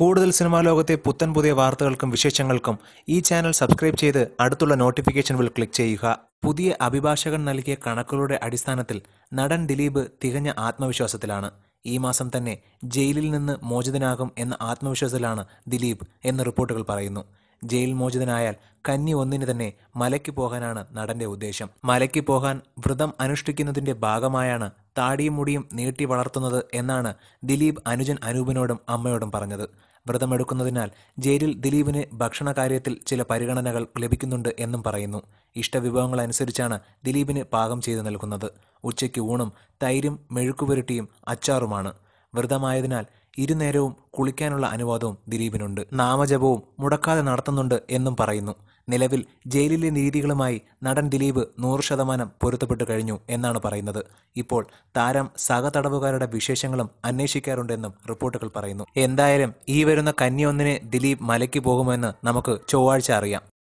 കൂടുതൽ സിനിമാ ലോകത്തെ പുത്തൻ പുതിയ വാർത്തകൾക്കും വിശേഷങ്ങൾക്കും ഈ ചാനൽ സബ്സ്ക്രൈബ് ചെയ്ത് അടുത്തുള്ള നോട്ടിഫിക്കേഷൻ ബിൽ ക്ലിക്ക് ചെയ്യുക പുതിയ അഭിഭാഷകൻ നൽകിയ കണക്കുകളുടെ അടിസ്ഥാനത്തിൽ നടൻ ദിലീപ് തികഞ്ഞ ആത്മവിശ്വാസത്തിലാണ് ഈ മാസം തന്നെ ജയിലിൽ നിന്ന് മോചിതനാകും എന്ന ആത്മവിശ്വാസത്തിലാണ് ദിലീപ് എന്ന റിപ്പോർട്ടുകൾ പറയുന്നു ജയിൽ മോചിതനായാൽ കന്നി ഒന്നിന് തന്നെ മലയ്ക്ക് പോകാനാണ് നടന്റെ ഉദ്ദേശം മലയ്ക്ക് പോകാൻ വ്രതം അനുഷ്ഠിക്കുന്നതിന്റെ ഭാഗമായാണ് താടിയും മുടിയും നീട്ടി വളർത്തുന്നത് എന്നാണ് ദിലീപ് അനുജൻ അനൂപിനോടും അമ്മയോടും പറഞ്ഞത് വ്രതമെടുക്കുന്നതിനാൽ ജയിലിൽ ദിലീപിന് ഭക്ഷണ കാര്യത്തിൽ ചില പരിഗണനകൾ ലഭിക്കുന്നുണ്ട് എന്നും പറയുന്നു ഇഷ്ടവിഭവങ്ങൾ അനുസരിച്ചാണ് ദിലീപിന് പാകം ചെയ്തു നൽകുന്നത് ഉച്ചയ്ക്ക് ഊണും തൈരും മെഴുക്കുപുരട്ടിയും അച്ചാറുമാണ് വ്രതമായതിനാൽ ഇരുനേരവും കുളിക്കാനുള്ള അനുവാദവും ദിലീപിനുണ്ട് നാമജപവും മുടക്കാതെ നടത്തുന്നുണ്ട് എന്നും പറയുന്നു നിലവിൽ ജയിലിലെ നീതികളുമായി നടൻ ദിലീപ് നൂറ് ശതമാനം പൊരുത്തപ്പെട്ടു കഴിഞ്ഞു എന്നാണ് പറയുന്നത് ഇപ്പോൾ താരം സഹതടവുകാരുടെ വിശേഷങ്ങളും അന്വേഷിക്കാറുണ്ടെന്നും റിപ്പോർട്ടുകൾ പറയുന്നു എന്തായാലും ഈ വരുന്ന കന്നി ദിലീപ് മലയ്ക്ക് പോകുമെന്ന് നമുക്ക് ചൊവ്വാഴ്ച അറിയാം